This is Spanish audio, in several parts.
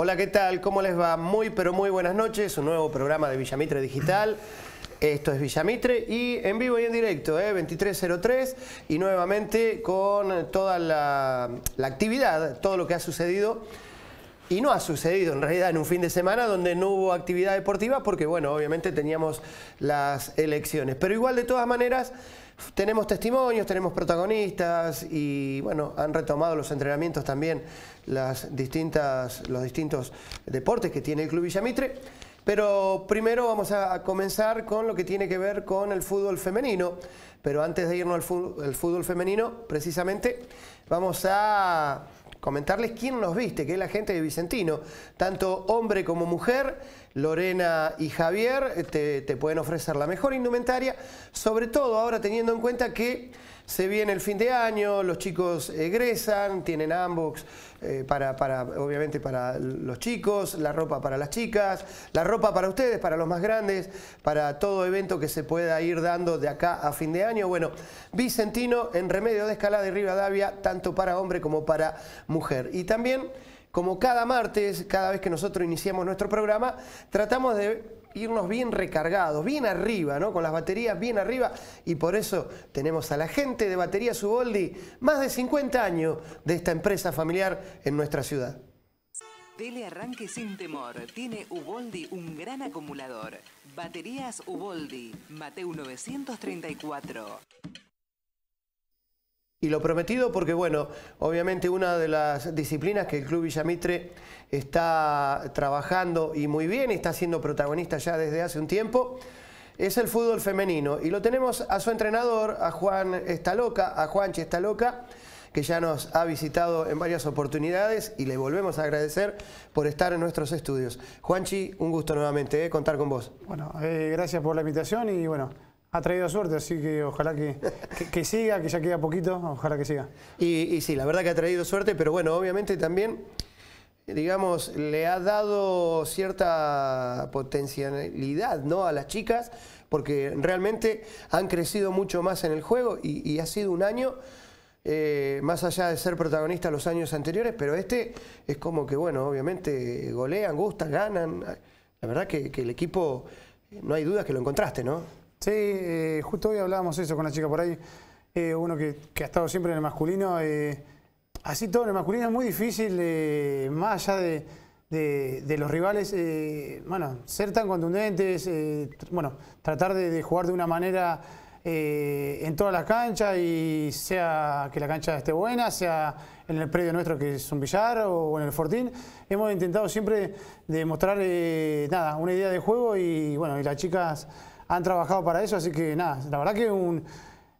Hola, ¿qué tal? ¿Cómo les va? Muy, pero muy buenas noches. Un nuevo programa de Villamitre Digital. Esto es Villamitre y en vivo y en directo, ¿eh? 2303 y nuevamente con toda la, la actividad, todo lo que ha sucedido y no ha sucedido en realidad en un fin de semana donde no hubo actividad deportiva porque, bueno, obviamente teníamos las elecciones. Pero igual, de todas maneras, tenemos testimonios, tenemos protagonistas y bueno, han retomado los entrenamientos también las distintas, los distintos deportes que tiene el Club Villamitre. Pero primero vamos a, comenzar con lo que tiene que ver con el fútbol femenino. Pero antes de irnos al fútbol femenino, precisamente, vamos a comentarles quién nos viste, que es la gente de Vicentino, tanto hombre como mujer Lorena y Javier eh, te, pueden ofrecer la mejor indumentaria, sobre todo ahora teniendo en cuenta que se viene el fin de año, los chicos egresan, tienen ambos eh, para, para, obviamente para los chicos, la ropa para las chicas, la ropa para ustedes, para los más grandes, para todo evento que se pueda ir dando de acá a fin de año. Bueno, Vicentino en Remedio de Escalada de Rivadavia, tanto para hombre como para mujer. Y también como cada martes, cada vez que nosotros iniciamos nuestro programa, tratamos de irnos bien recargados, bien arriba, ¿no? Con las baterías bien arriba y por eso tenemos a la gente de Baterías Uboldi, más de 50 años de esta empresa familiar en nuestra ciudad. Telearranque arranque sin temor. Tiene Uboldi un gran acumulador. Baterías Uboldi, Mateo 934. Y lo prometido porque, bueno, obviamente una de las disciplinas que el Club Villamitre está trabajando y muy bien, y está siendo protagonista ya desde hace un tiempo, es el fútbol femenino. Y lo tenemos a su entrenador, a Juan Estaloca, a Juanchi Estaloca, que ya nos ha visitado en varias oportunidades y le volvemos a agradecer por estar en nuestros estudios. Juanchi, un gusto nuevamente eh, contar con vos. Bueno, eh, gracias por la invitación y bueno, ha traído suerte, así que ojalá que, siga, que ya queda poquito, ojalá que siga. Y, y, sí, la verdad que ha traído suerte, pero bueno, obviamente también, digamos, le ha dado cierta potencialidad ¿no? a las chicas, porque realmente han crecido mucho más en el juego y, ha sido un año... Eh, más allá de ser protagonista los años anteriores, pero este es como que, bueno, obviamente golean, gustan, ganan. La verdad que, que el equipo, no hay duda que lo encontraste, ¿no? Sí, eh, justo hoy hablábamos eso con la chica por ahí, eh, uno que, ha estado siempre en el masculino. Eh, así todo, en el masculino es muy difícil, más allá de, los rivales, bueno, ser tan contundentes, bueno, tratar de, jugar de una manera en todas las canchas y sea que la cancha esté buena, sea en el predio nuestro que es un billar o en el fortín, hemos intentado siempre demostrar, nada, una idea de juego y bueno, y las chicas han trabajado para eso, así que nada, la verdad que un,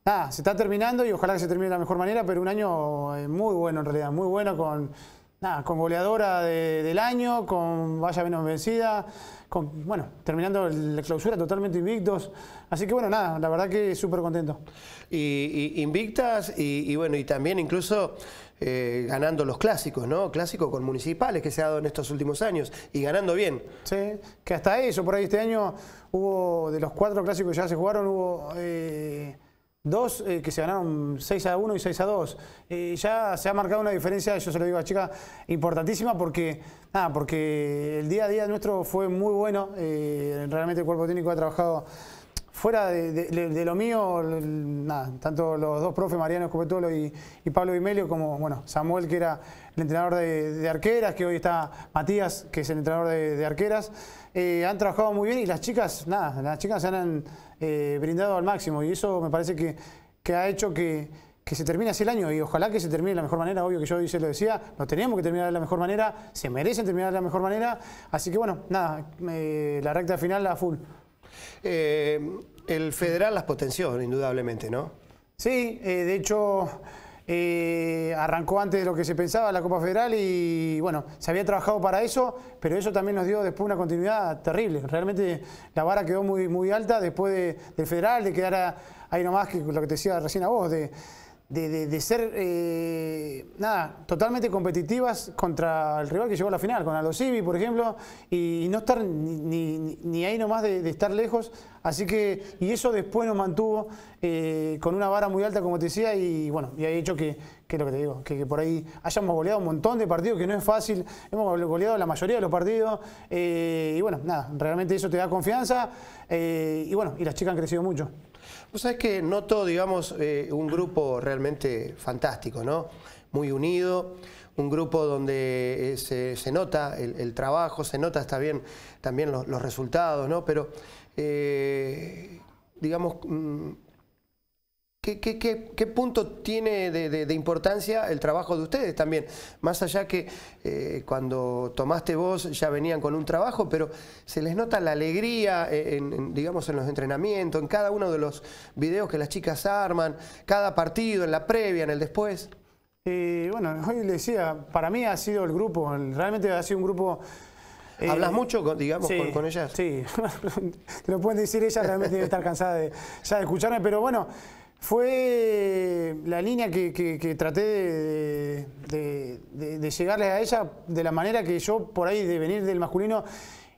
nada, se está terminando y ojalá que se termine de la mejor manera, pero un año eh, muy bueno en realidad, muy bueno con nada, con goleadora del año, con vaya menos vencida, con, bueno, terminando la clausura totalmente invictos. Así que bueno, nada, la verdad que súper contento. Y, invictas y, bueno, y también incluso eh, ganando los clásicos, ¿no? Clásicos con municipales que se ha dado en estos últimos años y ganando bien. Sí, que hasta eso, por ahí este año hubo, de los cuatro clásicos que ya se jugaron, hubo... Eh, Dos eh, que se ganaron 6 a 1 y 6 a 2. Eh, ya se ha marcado una diferencia, yo se lo digo a chica, importantísima porque, nada, porque el día a día nuestro fue muy bueno. Eh, realmente el cuerpo técnico ha trabajado fuera de, lo mío, tanto los dos profes, Mariano Escopetolo y, Pablo Vimelio, como bueno, Samuel, que era el entrenador de, de arqueras, que hoy está Matías, que es el entrenador de, arqueras, han trabajado muy bien y las chicas, nada, las chicas se han eh, brindado al máximo y eso me parece que, ha hecho que, se termine así el año y ojalá que se termine de la mejor manera, obvio que yo se lo decía, lo teníamos que terminar de la mejor manera, se merecen terminar de la mejor manera, así que bueno, nada, la recta final a full. Eh, el federal las potenció, indudablemente, ¿no? Sí, eh, de hecho... Eh, arrancó antes de lo que se pensaba la Copa Federal y bueno, se había trabajado para eso, pero eso también nos dio después una continuidad terrible. Realmente la vara quedó muy, muy alta después de, del Federal, de quedar ahí nomás, que lo que te decía recién a vos, de de, de, ser, eh, nada, totalmente competitivas contra el rival que llegó a la final, con Aldo por ejemplo, y, no estar ni, ni, ahí nomás de, estar lejos. Así que, y eso después nos mantuvo eh, con una vara muy alta, como te decía, y bueno, y ha hecho que, que es lo que te digo? Que, por ahí hayamos goleado un montón de partidos, que no es fácil. Hemos goleado la mayoría de los partidos. Eh, y bueno, nada, realmente eso te da confianza. Eh, y bueno, y las chicas han crecido mucho. Vos sabés que noto, digamos, eh, un grupo realmente fantástico, ¿no? Muy unido, un grupo donde se, nota el, trabajo, se nota está bien, también los, resultados, ¿no? Pero, digamos... Mm, ¿Qué, punto tiene de, importancia el trabajo de ustedes también? Más allá que eh, cuando tomaste vos ya venían con un trabajo, pero se les nota la alegría, eh, en, digamos, en los entrenamientos, en cada uno de los videos que las chicas arman, cada partido, en la previa, en el después. Eh, bueno, hoy le decía, para mí ha sido el grupo, realmente ha sido un grupo... ¿Hablas mucho, con, digamos, con, ellas? Sí, te lo pueden decir ellas, realmente debe estar cansada ya de escucharme, pero bueno, fue la línea que, traté de, llegarle a ella de la manera que yo por ahí de venir del masculino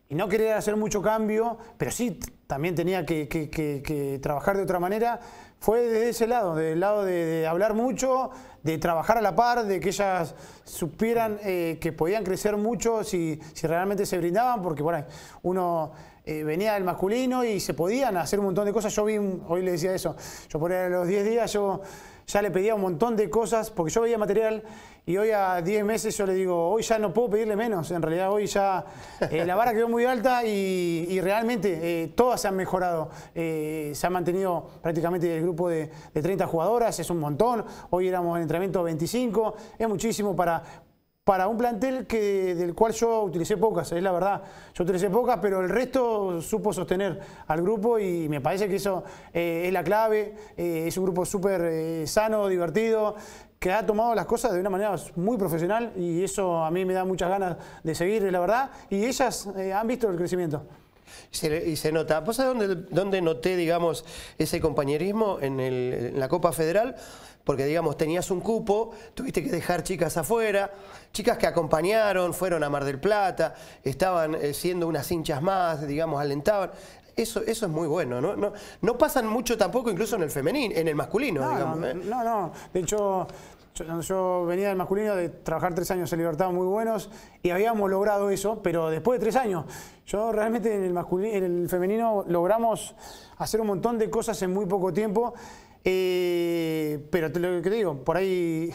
y no quería hacer mucho cambio, pero sí también tenía que, trabajar de otra manera, fue desde ese lado, del lado de, hablar mucho, de trabajar a la par, de que ellas supieran eh, que podían crecer mucho si, si realmente se brindaban, porque bueno, uno eh, venía el masculino y se podían hacer un montón de cosas. Yo vi, hoy le decía eso, yo por los 10 días yo ya le pedía un montón de cosas porque yo veía material y hoy a 10 meses yo le digo, hoy ya no puedo pedirle menos, en realidad hoy ya eh, la vara quedó muy alta y, realmente eh, todas se han mejorado, se ha mantenido prácticamente el grupo de, de, 30 jugadoras, es un montón, hoy éramos en entrenamiento 25, es muchísimo para, para un plantel que, del cual yo utilicé pocas, es la verdad. Yo utilicé pocas, pero el resto supo sostener al grupo y me parece que eso eh, es la clave. Eh, es un grupo súper eh, sano, divertido, que ha tomado las cosas de una manera muy profesional y eso a mí me da muchas ganas de seguir, la verdad. Y ellas han visto el crecimiento. Y se, nota. ¿Vos sabés dónde, noté, digamos, ese compañerismo en, en la Copa Federal? porque digamos tenías un cupo, tuviste que dejar chicas afuera, chicas que acompañaron, fueron a Mar del Plata, estaban eh, siendo unas hinchas más, digamos, alentaban. Eso, eso es muy bueno, ¿no? No, no pasan mucho tampoco incluso en el femenino, en el masculino, no, digamos. ¿eh? No, no, de hecho yo, yo, venía del masculino de trabajar tres años en Libertad muy buenos y habíamos logrado eso, pero después de tres años, yo realmente en el, masculino, en el femenino logramos hacer un montón de cosas en muy poco tiempo eh, pero te lo que digo, por ahí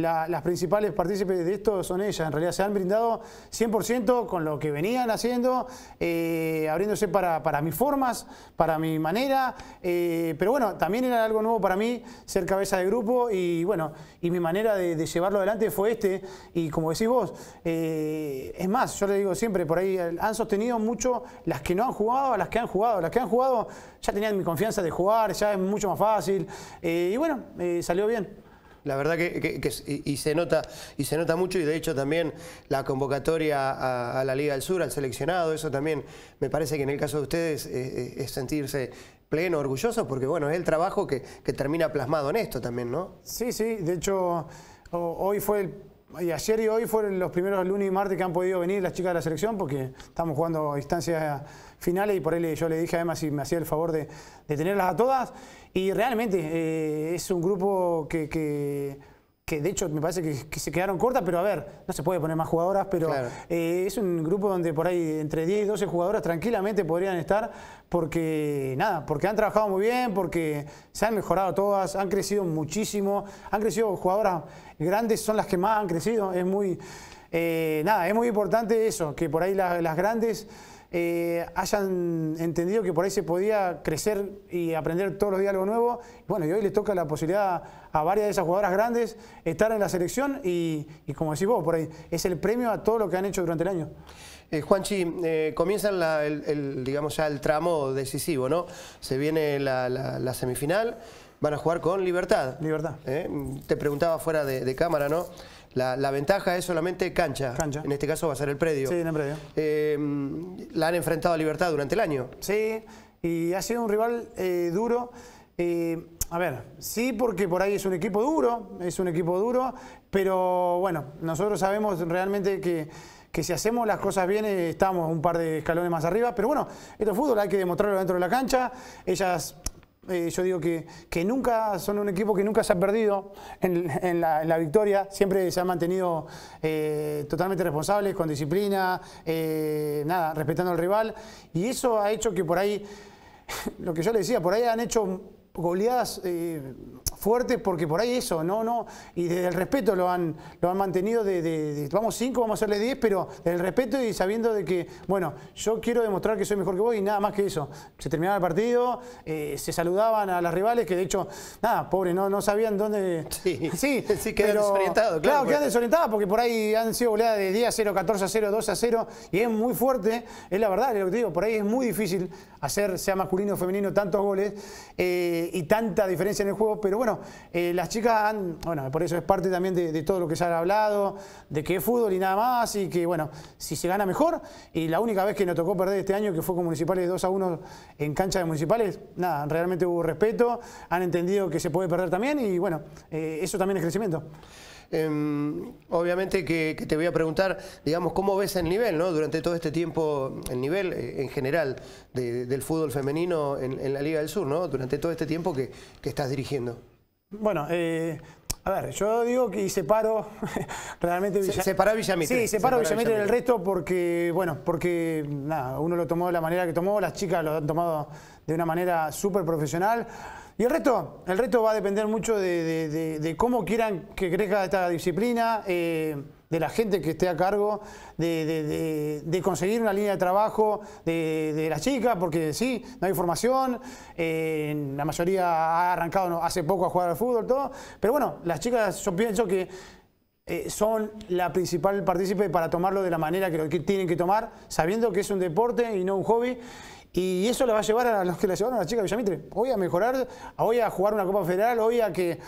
las principales partícipes de esto son ellas. En realidad se han brindado 100% con lo que venían haciendo, eh, abriéndose para, mis formas, para mi manera. Eh, pero bueno, también era algo nuevo para mí ser cabeza de grupo y bueno, y mi manera de, llevarlo adelante fue este. Y como decís vos, eh, es más, yo le digo siempre, por ahí han sostenido mucho las que no han jugado a las que han jugado. Las que han jugado ya tenían mi confianza de jugar, ya es mucho más fácil. y bueno, salió bien. La verdad que, y, se nota, y se nota mucho y de hecho también la convocatoria a, la Liga del Sur, al seleccionado, eso también me parece que en el caso de ustedes eh, eh, es, sentirse pleno, orgulloso, porque bueno, es el trabajo que termina plasmado en esto también, ¿no? Sí, sí, de hecho hoy fue el y ayer y hoy fueron los primeros lunes y martes que han podido venir las chicas de la selección porque estamos jugando instancias finales y por ahí yo le dije además Emma si me hacía el favor de, tenerlas a todas. Y realmente eh, es un grupo que que de hecho me parece que, se quedaron cortas, pero a ver, no se puede poner más jugadoras, pero eh, es un grupo donde por ahí entre 10 y 12 jugadoras tranquilamente podrían estar, porque nada, porque han trabajado muy bien, porque se han mejorado todas, han crecido muchísimo, han crecido jugadoras grandes, son las que más han crecido, es muy, eh, nada, es muy importante eso, que por ahí las grandes... Eh, hayan entendido que por ahí se podía crecer y aprender todos los días algo nuevo. Bueno, y hoy les toca la posibilidad a varias de esas jugadoras grandes estar en la selección y, como decís vos, por ahí es el premio a todo lo que han hecho durante el año. Eh, Juanchi, eh, comienza el, digamos ya el tramo decisivo, ¿no? Se viene la, semifinal, van a jugar con Libertad. Libertad. Eh, te preguntaba fuera de cámara, ¿no? La, ventaja es solamente cancha. En este caso va a ser el predio. Sí, en el predio. Em, la han enfrentado a Libertad durante el año. Sí, y ha sido un rival eh, duro. Eh, a ver, sí, porque por ahí es un equipo duro, es un equipo duro, pero bueno, nosotros sabemos realmente que, si hacemos las cosas bien eh, estamos un par de escalones más arriba, pero bueno, esto es fútbol, hay que demostrarlo dentro de la cancha. Ellas eh, yo digo que, nunca son un equipo que nunca se ha perdido en, la, victoria, siempre se han mantenido eh, totalmente responsables, con disciplina, eh, nada, respetando al rival, y eso ha hecho que por ahí, lo que yo le decía, por ahí han hecho goleadas fuerte porque por ahí eso, no, no, y desde el respeto lo han, lo han mantenido de, vamos cinco vamos a hacerle 10, pero desde el respeto y sabiendo de que, bueno, yo quiero demostrar que soy mejor que vos y nada más que eso. Se terminaba el partido, eh, se saludaban a las rivales que de hecho, nada, pobre, no, no sabían dónde... Sí, sí, quedan desorientados. Claro, claro quedan porque por ahí han sido goleadas de 10 a 0, 14 a 0, 12 a 0 y es muy fuerte, es la verdad, es lo que digo, por ahí es muy difícil hacer, sea masculino o femenino, tantos goles eh, y tanta diferencia en el juego, pero bueno, eh, las chicas han, bueno, por eso es parte también de, todo lo que se ha hablado, de que es fútbol y nada más, y que bueno, si se gana mejor, y la única vez que nos tocó perder este año, que fue con Municipales 2 a 1 en cancha de Municipales, nada, realmente hubo respeto, han entendido que se puede perder también, y bueno, eh, eso también es crecimiento. Em, obviamente que, te voy a preguntar, digamos, cómo ves el nivel, ¿no? Durante todo este tiempo, el nivel eh, en general del fútbol femenino en, la Liga del Sur, ¿no? Durante todo este tiempo que estás dirigiendo. Bueno, eh, a ver, yo digo que separo realmente Villa... Se, separó Villamitre. Sí, separo Villamitre, Villamitre del resto porque, bueno, porque nada, uno lo tomó de la manera que tomó, las chicas lo han tomado de una manera súper profesional. Y el resto, el resto va a depender mucho de, cómo quieran que crezca esta disciplina. Eh, de la gente que esté a cargo de, conseguir una línea de trabajo de, las chicas, porque sí, no hay formación, eh, la mayoría ha arrancado hace poco a jugar al fútbol, todo, pero bueno, las chicas yo pienso que eh, son la principal partícipe para tomarlo de la manera que tienen que tomar, sabiendo que es un deporte y no un hobby. Y eso la va a llevar a los que la llevaron a la chica Villamitre. Hoy a mejorar, voy a jugar una Copa Federal, hoy a que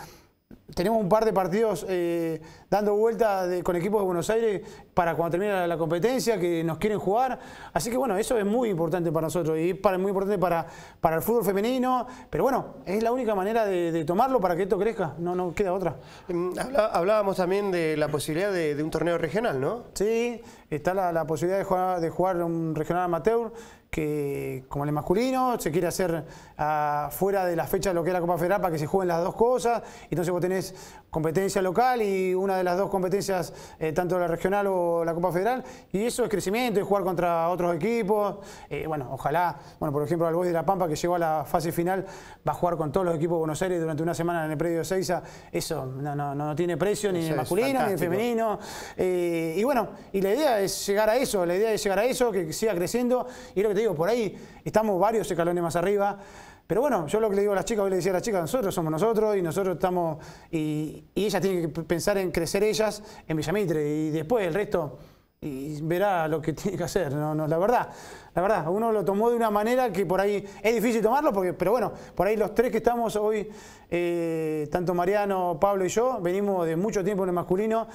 tenemos un par de partidos eh, dando vuelta con equipos de Buenos Aires para cuando termine la, competencia, que nos quieren jugar. Así que bueno, eso es muy importante para nosotros y es muy importante para, para el fútbol femenino. Pero bueno, es la única manera de, tomarlo para que esto crezca, no, no queda otra. Mm, hablábamos también de la posibilidad de, un torneo regional, ¿no? Sí, está la, posibilidad de jugar, de jugar un regional amateur que, como el masculino, se quiere hacer ah, fuera de la fecha de lo que es la Copa Federal para que se jueguen las dos cosas. Entonces vos tenés competencia local y una de las dos competencias, eh, tanto la regional o la Copa Federal, y eso es crecimiento, y jugar contra otros equipos. Eh, bueno, ojalá, bueno, por ejemplo, al Boy de La Pampa que llegó a la fase final, va a jugar con todos los equipos de Buenos Aires durante una semana en el predio de Seiza. Eso no, tiene precio ni en el masculino ni en femenino. Eh, y bueno, y la idea es llegar a eso, la idea es llegar a eso, que siga creciendo. Y lo que te por ahí estamos varios escalones más arriba. Pero bueno, yo lo que le digo a las chicas, hoy le decía a las chicas, nosotros somos nosotros y nosotros estamos. Y, ellas tienen que pensar en crecer ellas en Villamitre y después el resto y verá lo que tiene que hacer. No, no, la verdad, la verdad, uno lo tomó de una manera que por ahí es difícil tomarlo, porque, pero bueno, por ahí los tres que estamos hoy, eh, tanto Mariano, Pablo y yo, venimos de mucho tiempo en el masculino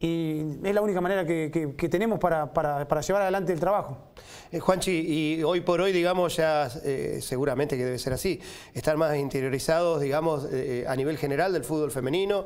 y es la única manera que, tenemos para, llevar adelante el trabajo. Eh, Juanchi, y hoy por hoy, digamos, ya eh, seguramente que debe ser así, estar más interiorizados, digamos, eh, a nivel general del fútbol femenino,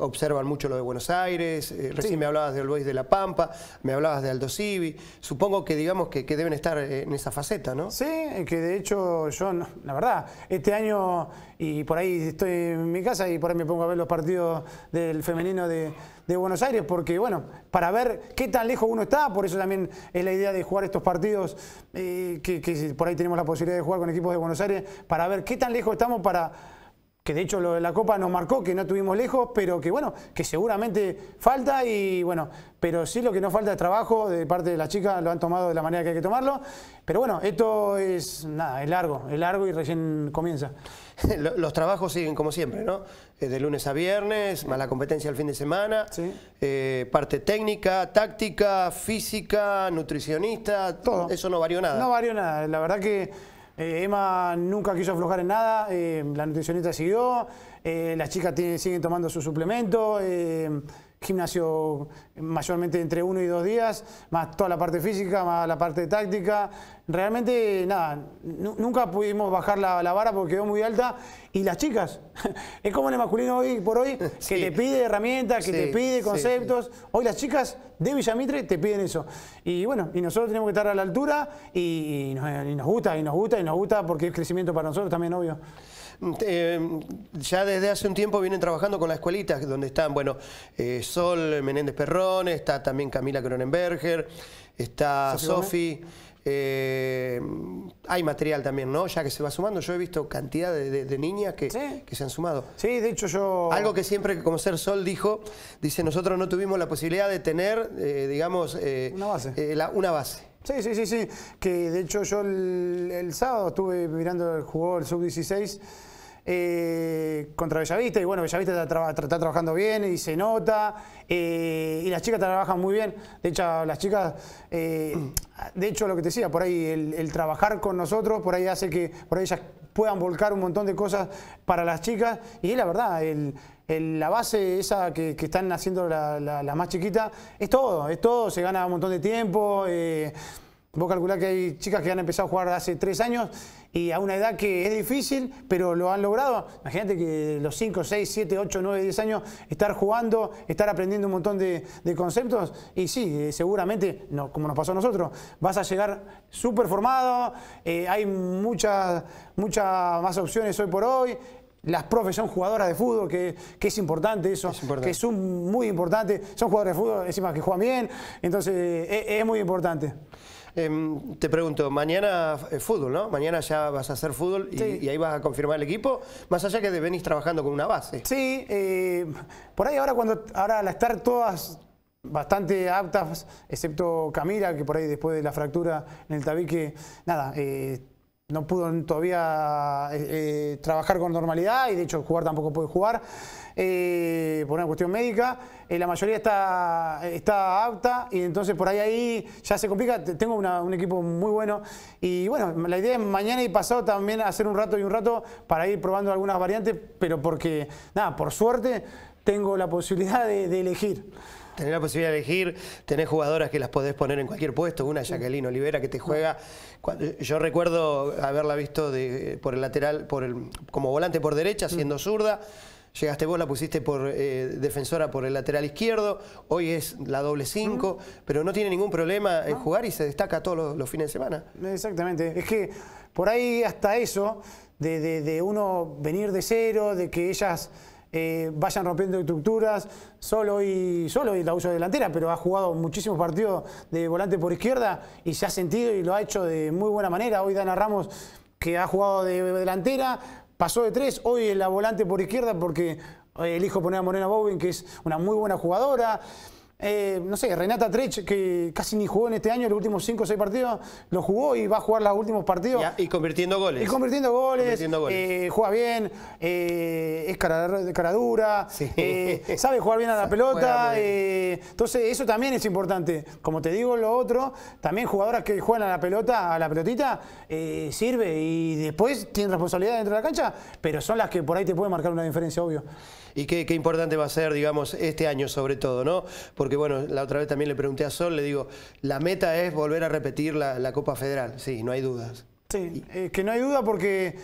observan mucho lo de Buenos Aires, recién me hablabas de Boys de La Pampa, me hablabas de Aldo Civi, supongo que, digamos, que, deben estar en esa faceta, ¿no? Sí, que de hecho yo, la verdad, este año, y por ahí estoy en mi casa y por ahí me pongo a ver los partidos del femenino de, Buenos Aires, Buenos Aires, porque bueno, para ver qué tan lejos uno está, por eso también es la idea de jugar estos partidos, eh, que, por ahí tenemos la posibilidad de jugar con equipos de Buenos Aires, para ver qué tan lejos estamos para que de hecho lo de la Copa nos marcó que no tuvimos lejos, pero que bueno, que seguramente falta y bueno, pero sí lo que nos falta es trabajo de parte de las chicas, lo han tomado de la manera que hay que tomarlo, pero bueno, esto es nada, es largo, es largo y recién comienza. Los trabajos siguen como siempre, ¿no? Eh, de lunes a viernes, más la competencia el fin de semana, eh, parte técnica, táctica, física, nutricionista, todo. Eso no varió nada. No varió nada, la verdad que... Eh, Emma nunca quiso aflojar en nada, la nutricionista siguió, las chicas siguen tomando su suplemento, gimnasio mayormente entre uno y dos días, más toda la parte física, más la parte táctica. Realmente, nada, nunca pudimos bajar la, vara porque quedó muy alta. Y las chicas, es como el masculino hoy por hoy, que te pide herramientas, que te pide conceptos. hoy las chicas de Villamitre te piden eso. Y bueno, y nosotros tenemos que estar a la altura y nos gusta, y nos gusta, y nos gusta porque es crecimiento para nosotros también, obvio. Mm, em, ya desde hace un tiempo vienen trabajando con las escuelitas, donde están, bueno, eh, Sol Menéndez Perrón, está también Camila Cronenberger, está Sofi. Eh, hay material también, ¿no? Ya que se va sumando. Yo he visto cantidad de, niñas que, se han sumado. Sí, de hecho yo... Algo que siempre como Ser Sol dijo, dice, nosotros no tuvimos la posibilidad de tener, eh, digamos... una base. Sí, sí, sí, sí. Que de hecho yo el, sábado estuve mirando, el jugador del Sub-16 eh, contra Bellavista y bueno, Bellavista está, trabajando bien y se nota eh, y las chicas trabajan muy bien. De hecho, las chicas, eh, de hecho lo que te decía, por ahí el, trabajar con nosotros, por ahí hace que por ellas puedan volcar un montón de cosas para las chicas y la verdad, el, la base esa que, están haciendo las más chiquitas es todo, es todo, se gana un montón de tiempo. Eh, Vos calculás que hay chicas que han empezado a jugar hace tres años y a una edad que es difícil, pero lo han logrado. Imagínate que los 5, 6, 7, 8, 9, 10 años, estar jugando, estar aprendiendo un montón de, conceptos. Y sí, eh, seguramente, como nos pasó a nosotros, vas a llegar súper formado, eh, hay muchas muchas más opciones hoy por hoy, las profes son jugadoras de fútbol, que, es importante eso, que es muy importante, son jugadores de fútbol, encima que juegan bien, entonces eh, es muy importante. Em, te pregunto, mañana eh, fútbol, ¿no? Mañana ya vas a hacer fútbol y, ahí vas a confirmar el equipo, más allá que venís trabajando con una base. Sí, eh, por ahí ahora cuando ahora al estar todas bastante aptas, excepto Camila, que por ahí después de la fractura en el tabique, nada, eh, no pudo todavía eh, eh, trabajar con normalidad y de hecho jugar tampoco puede jugar eh, por una cuestión médica. la mayoría está, apta y entonces por ahí ahí ya se complica. Tengo un equipo muy bueno y bueno, la idea es mañana y pasado también hacer un rato y un rato para ir probando algunas variantes, pero porque, nada, por suerte tengo la posibilidad de elegir. Tener la posibilidad de elegir, tener jugadoras que las podés poner en cualquier puesto, una Jacqueline Olivera que te juega. Cuando, yo recuerdo haberla visto eh, por el lateral, por el, como volante por derecha, siendo zurda. Llegaste vos, la pusiste por eh, defensora por el lateral izquierdo, hoy es la doble 5, pero no tiene ningún problema en jugar y se destaca todos los, fines de semana. Exactamente, es que por ahí hasta eso, de, de uno venir de cero, de que ellas eh, vayan rompiendo estructuras. Solo y solo y la uso de delantera, pero ha jugado muchísimos partidos de volante por izquierda y se ha sentido y lo ha hecho de muy buena manera. Hoy Dana Ramos, que ha jugado de delantera, pasó de tres, hoy en la volante por izquierda porque eh, elijo poner a Morena Bowen, que es una muy buena jugadora. Eh, no sé, Renata Trech, que casi ni jugó en este año, los últimos 5 o 6 partidos, lo jugó y va a jugar los últimos partidos. Y, convirtiendo goles. Y convirtiendo goles. Eh, juega bien, eh, es cara, dura, sabe jugar bien a la pelota. entonces, eso también es importante. Como te digo, lo otro, también jugadoras que juegan a la pelota, a la pelotita, sirve y después tienen responsabilidad dentro de la cancha, pero son las que por ahí te pueden marcar una diferencia, obvio y qué, importante va a ser, digamos, este año sobre todo, ¿no? Porque bueno, la otra vez también le pregunté a Sol, le digo, la meta es volver a repetir la, Copa Federal, sí, no hay dudas. Sí, eh, que no hay duda porque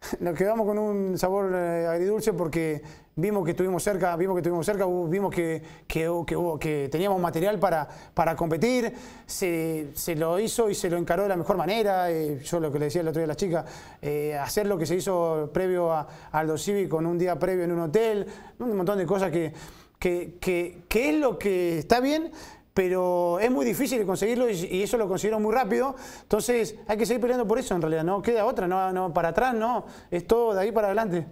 nos quedamos con un sabor eh, agridulce porque vimos que estuvimos cerca, vimos que estuvimos cerca, vimos que, que, que, teníamos material para, para competir, se, se, lo hizo y se lo encaró de la mejor manera, eh, yo lo que le decía el otro día a la chica, eh, hacer lo que se hizo previo a, Aldo con un día previo en un hotel, un montón de cosas que, que es lo que está bien pero es muy difícil conseguirlo y, eso lo consiguieron muy rápido. Entonces hay que seguir peleando por eso en realidad, no queda otra, no, no para atrás, no, es todo de ahí para adelante.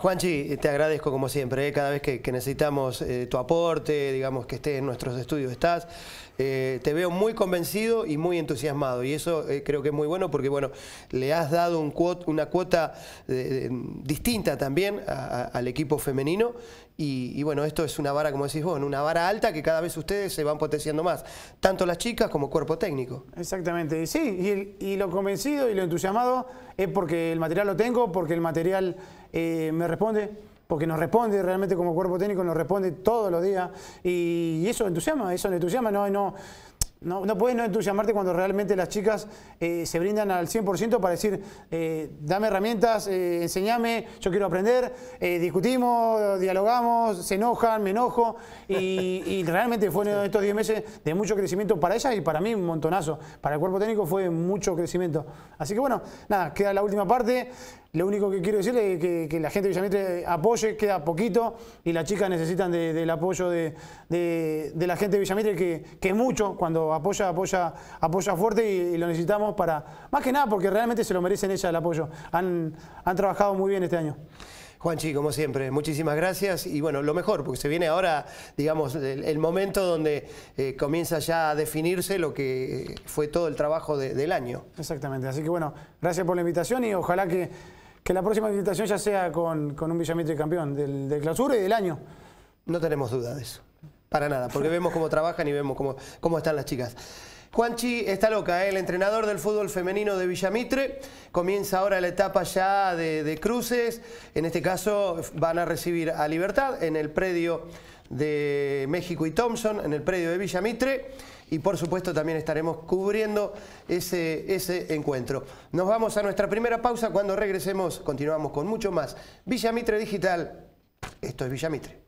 Juanchi, te agradezco como siempre, eh, cada vez que, necesitamos eh, tu aporte, digamos que estés en nuestros estudios, estás. Eh, te veo muy convencido y muy entusiasmado y eso creo que es muy bueno porque bueno, le has dado una cuota distinta también al equipo femenino y, bueno, esto es una vara, como decís vos, una vara alta que cada vez ustedes se van potenciando más, tanto las chicas como cuerpo técnico. Exactamente, sí, y lo convencido y lo entusiasmado es porque el material lo tengo, porque el material... Eh, me responde, porque nos responde realmente como cuerpo técnico, nos responde todos los días y, eso entusiasma, eso entusiasma, no, no, no, no puedes no entusiasmarte cuando realmente las chicas eh, se brindan al 100% para decir, eh, dame herramientas, enseñame, yo quiero aprender, discutimos, dialogamos, se enojan, me enojo. Y, y realmente fueron estos 10 meses de mucho crecimiento para ellas y para mí un montonazo. Para el cuerpo técnico fue mucho crecimiento. Así que bueno, nada, queda la última parte. Lo único que quiero decirle es que, la gente de Villamitre apoye, queda poquito y las chicas necesitan del apoyo de, la gente de Villamitre, que, que mucho, cuando apoya, apoya, apoya fuerte y, lo necesitamos para, más que nada porque realmente se lo merecen ellas el apoyo. Han, han trabajado muy bien este año. Juanchi, como siempre, muchísimas gracias y bueno, lo mejor, porque se viene ahora, digamos, el, momento donde eh, comienza ya a definirse lo que eh, fue todo el trabajo del año. Exactamente, así que bueno, gracias por la invitación y ojalá que que la próxima invitación ya sea con, un Villamitre campeón del, clausura y del año. No tenemos duda de eso. Para nada, porque vemos cómo trabajan y vemos cómo, cómo están las chicas. Juanchi está loca, ¿eh? el entrenador del fútbol femenino de Villamitre. Comienza ahora la etapa ya de, de, cruces. En este caso van a recibir a Libertad en el predio de México y Thompson, en el predio de Villamitre y por supuesto también estaremos cubriendo ese, ese encuentro. Nos vamos a nuestra primera pausa, cuando regresemos continuamos con mucho más. Villa Mitre Digital, esto es Villa Mitre.